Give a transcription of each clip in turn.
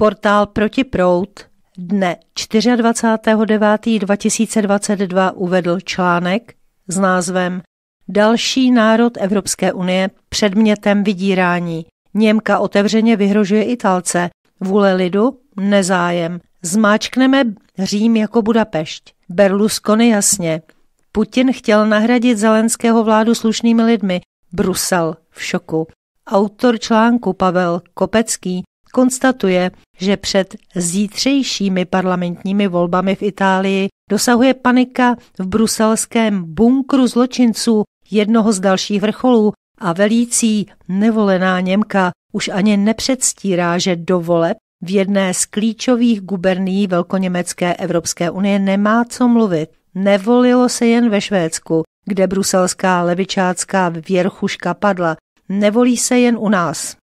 Portál prout dne 24.9.2022 uvedl článek s názvem Další národ Evropské unie předmětem vydírání. Němka otevřeně vyhrožuje Italce. Vůle lidu? Nezájem. Zmáčkneme Řím jako Budapešť. Berlusconi jasně. Putin chtěl nahradit Zelenského vládu slušnými lidmi. Brusel v šoku. Autor článku Pavel Kopecký konstatuje, že před zítřejšími parlamentními volbami v Itálii dosahuje panika v bruselském bunkru zločinců jednoho z dalších vrcholů a velící nevolená Němka už ani nepředstírá, že do voleb v jedné z klíčových guberní Velkoněmecké Evropské unie nemá co mluvit. Nevolilo se jen ve Švédsku, kde bruselská levičácká věrchuška padla. Nevolí se jen u nás.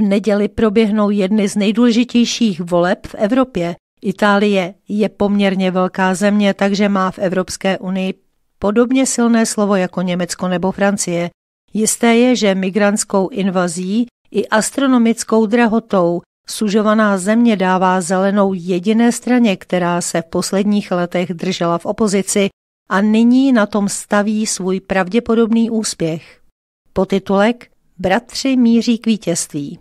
V neděli proběhnou jedny z nejdůležitějších voleb v Evropě. Itálie je poměrně velká země, takže má v Evropské unii podobně silné slovo jako Německo nebo Francie. Jisté je, že migrantskou invazí i astronomickou drahotou sužovaná země dává zelenou jediné straně, která se v posledních letech držela v opozici a nyní na tom staví svůj pravděpodobný úspěch. Potitulek Bratři míří k vítězství.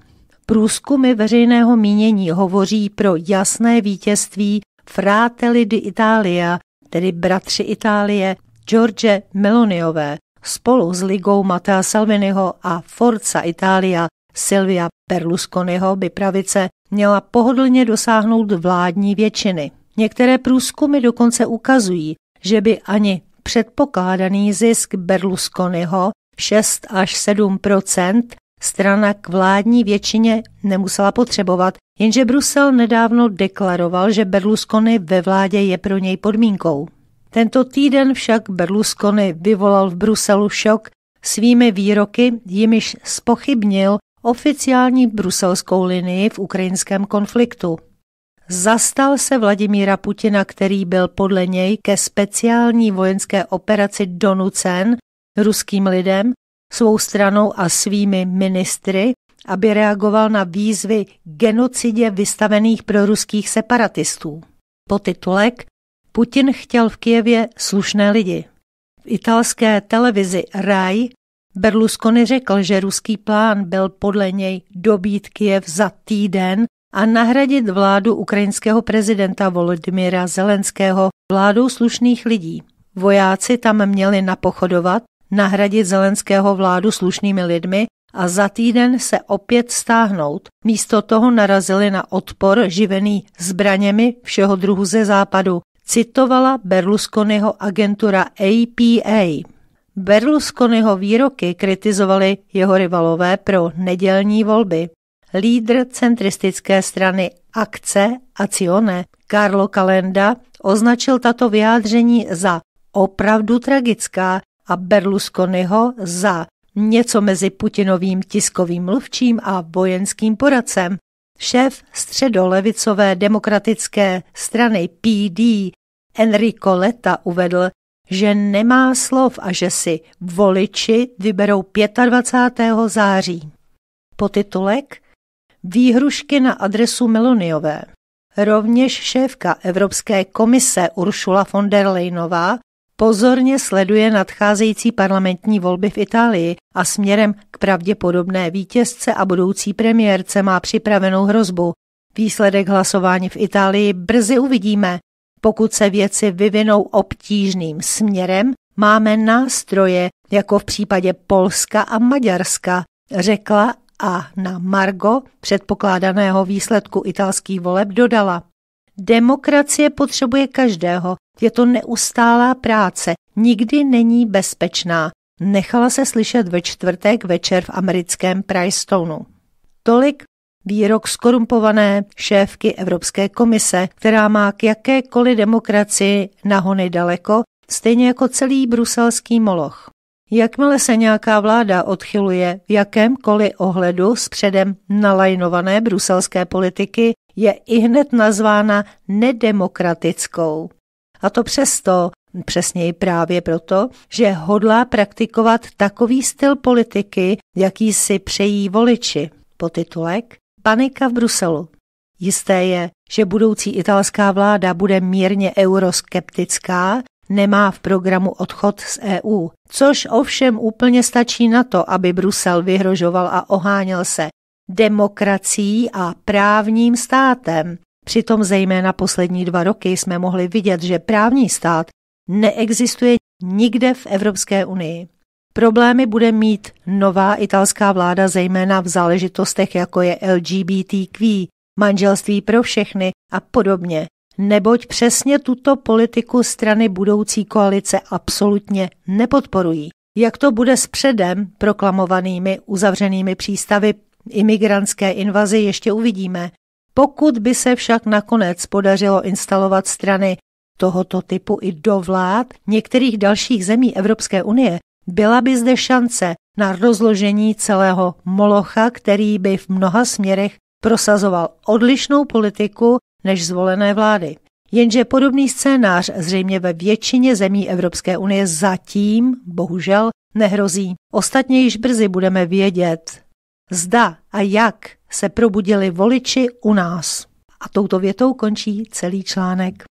Průzkumy veřejného mínění hovoří pro jasné vítězství Fratelli di Italia, tedy Bratři Itálie, George Meloniové, spolu s Ligou Matea Salviniho a Forza Italia Silvia Berlusconiho by pravice měla pohodlně dosáhnout vládní většiny. Některé průzkumy dokonce ukazují, že by ani předpokládaný zisk Berlusconiho 6 až 7 strana k vládní většině nemusela potřebovat, jenže Brusel nedávno deklaroval, že Berlusconi ve vládě je pro něj podmínkou. Tento týden však Berlusconi vyvolal v Bruselu šok svými výroky, jimiž spochybnil oficiální bruselskou linii v ukrajinském konfliktu. Zastal se Vladimíra Putina, který byl podle něj ke speciální vojenské operaci donucen ruským lidem svou stranou a svými ministry, aby reagoval na výzvy genocidě vystavených pro ruských separatistů. Po titulek Putin chtěl v Kijevě slušné lidi. V italské televizi RAI Berlusconi řekl, že ruský plán byl podle něj dobít Kijev za týden a nahradit vládu ukrajinského prezidenta Volodymyra Zelenského vládou slušných lidí. Vojáci tam měli napochodovat nahradit Zelenského vládu slušnými lidmi a za týden se opět stáhnout. Místo toho narazili na odpor živený zbraněmi všeho druhu ze západu, citovala Berlusconiho agentura APA. Berlusconiho výroky kritizovali jeho rivalové pro nedělní volby. Lídr centristické strany Akce Acione Carlo Calenda označil tato vyjádření za opravdu tragická a Berlusconiho za něco mezi Putinovým tiskovým mluvčím a vojenským poradcem. Šéf středolevicové demokratické strany PD Enrico Letta uvedl, že nemá slov a že si voliči vyberou 25. září. Potitulek Výhrušky na adresu Meloniové. Rovněž šéfka Evropské komise Uršula von der Leyenová pozorně sleduje nadcházející parlamentní volby v Itálii a směrem k pravděpodobné vítězce a budoucí premiérce má připravenou hrozbu. Výsledek hlasování v Itálii brzy uvidíme. Pokud se věci vyvinou obtížným směrem, máme nástroje, jako v případě Polska a Maďarska, řekla a na Margo předpokládaného výsledku italských voleb dodala. Demokracie potřebuje každého, je to neustálá práce, nikdy není bezpečná. Nechala se slyšet ve čtvrtek večer v americkém Pricetonu. Tolik výrok skorumpované šéfky Evropské komise, která má k jakékoliv demokracii nahony daleko, stejně jako celý bruselský moloch. Jakmile se nějaká vláda odchyluje v jakémkoliv ohledu s předem nalajnované bruselské politiky, je i hned nazvána nedemokratickou. A to přesto, přesněji právě proto, že hodlá praktikovat takový styl politiky, jaký si přejí voliči. Potitulek Panika v Bruselu. Jisté je, že budoucí italská vláda bude mírně euroskeptická, nemá v programu odchod z EU, což ovšem úplně stačí na to, aby Brusel vyhrožoval a oháněl se demokracií a právním státem, Přitom zejména poslední dva roky jsme mohli vidět, že právní stát neexistuje nikde v Evropské unii. Problémy bude mít nová italská vláda zejména v záležitostech, jako je LGBTQ, manželství pro všechny a podobně, neboť přesně tuto politiku strany budoucí koalice absolutně nepodporují. Jak to bude s předem proklamovanými uzavřenými přístavy imigrantské invazy ještě uvidíme, pokud by se však nakonec podařilo instalovat strany tohoto typu i do vlád některých dalších zemí Evropské unie, byla by zde šance na rozložení celého molocha, který by v mnoha směrech prosazoval odlišnou politiku než zvolené vlády. Jenže podobný scénář zřejmě ve většině zemí Evropské unie zatím, bohužel, nehrozí. Ostatně již brzy budeme vědět, zda a jak se probudili voliči u nás. A touto větou končí celý článek.